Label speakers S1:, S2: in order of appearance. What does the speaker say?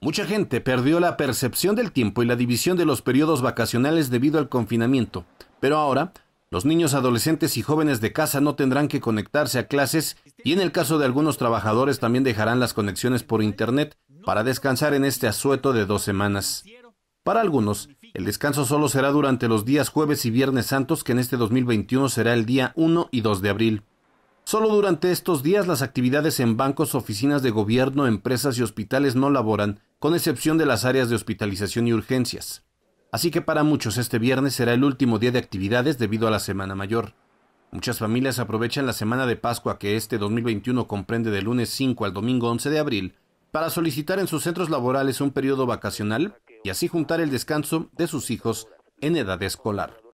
S1: Mucha gente perdió la percepción del tiempo y la división de los periodos vacacionales debido al confinamiento, pero ahora los niños adolescentes y jóvenes de casa no tendrán que conectarse a clases y en el caso de algunos trabajadores también dejarán las conexiones por Internet para descansar en este asueto de dos semanas. Para algunos, el descanso solo será durante los días jueves y viernes santos que en este 2021 será el día 1 y 2 de abril. Solo durante estos días las actividades en bancos, oficinas de gobierno, empresas y hospitales no laboran, con excepción de las áreas de hospitalización y urgencias. Así que para muchos este viernes será el último día de actividades debido a la Semana Mayor. Muchas familias aprovechan la Semana de Pascua que este 2021 comprende de lunes 5 al domingo 11 de abril para solicitar en sus centros laborales un periodo vacacional y así juntar el descanso de sus hijos en edad escolar.